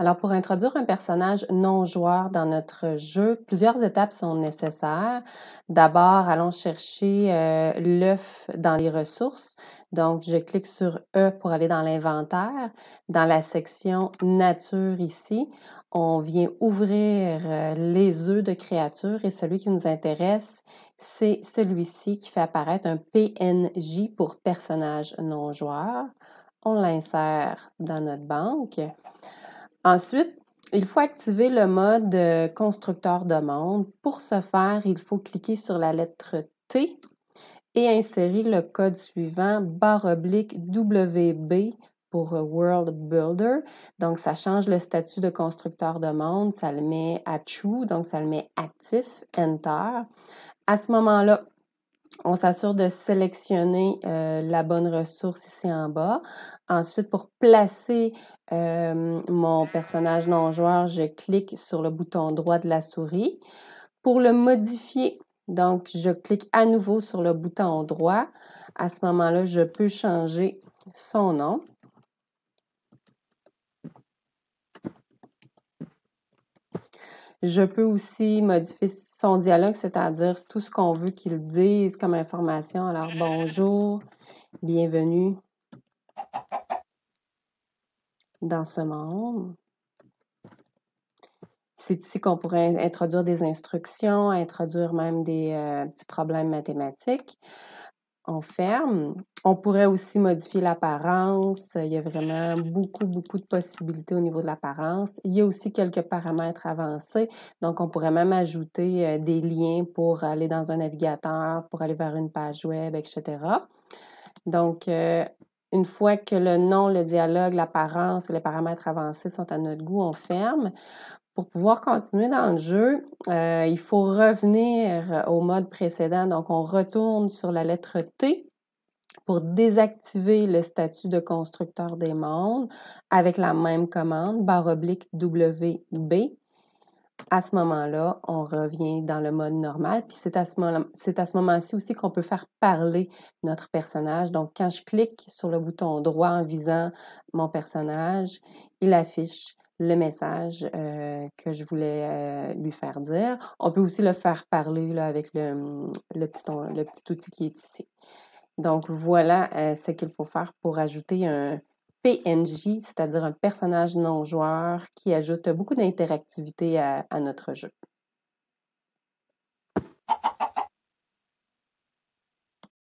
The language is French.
Alors, pour introduire un personnage non-joueur dans notre jeu, plusieurs étapes sont nécessaires. D'abord, allons chercher euh, l'œuf dans les ressources. Donc, je clique sur E pour aller dans l'inventaire. Dans la section Nature ici, on vient ouvrir euh, les œufs de créatures et celui qui nous intéresse, c'est celui-ci qui fait apparaître un PNJ pour personnage non-joueur. On l'insère dans notre banque. Ensuite, il faut activer le mode euh, constructeur de monde. Pour ce faire, il faut cliquer sur la lettre T et insérer le code suivant barre oblique WB pour euh, World Builder. Donc, ça change le statut de constructeur de monde, ça le met à true, donc ça le met actif, enter. À ce moment-là, on s'assure de sélectionner euh, la bonne ressource ici en bas. Ensuite, pour placer mon personnage non-joueur, je clique sur le bouton droit de la souris. Pour le modifier, donc je clique à nouveau sur le bouton droit. À ce moment-là, je peux changer son nom. Je peux aussi modifier son dialogue, c'est-à-dire tout ce qu'on veut qu'il dise comme information. Alors, bonjour, bienvenue dans ce monde. C'est ici qu'on pourrait introduire des instructions, introduire même des euh, petits problèmes mathématiques on ferme. On pourrait aussi modifier l'apparence. Il y a vraiment beaucoup, beaucoup de possibilités au niveau de l'apparence. Il y a aussi quelques paramètres avancés. Donc, on pourrait même ajouter euh, des liens pour aller dans un navigateur, pour aller vers une page web, etc. Donc, euh, une fois que le nom, le dialogue, l'apparence et les paramètres avancés sont à notre goût, on ferme pour pouvoir continuer dans le jeu, euh, il faut revenir euh, au mode précédent. Donc, on retourne sur la lettre T pour désactiver le statut de constructeur des mondes avec la même commande, barre oblique WB. À ce moment-là, on revient dans le mode normal. Puis c'est à ce moment-ci aussi qu'on peut faire parler notre personnage. Donc, quand je clique sur le bouton droit en visant mon personnage, il affiche le message euh, que je voulais euh, lui faire dire. On peut aussi le faire parler avec le, mmh, petit, le, petit, outil qui est ici. Donc voilà euh, ce qu'il faut faire pour ajouter un PNJ, c'est-à-dire un personnage non joueur qui ajoute beaucoup d'interactivité à notre jeu.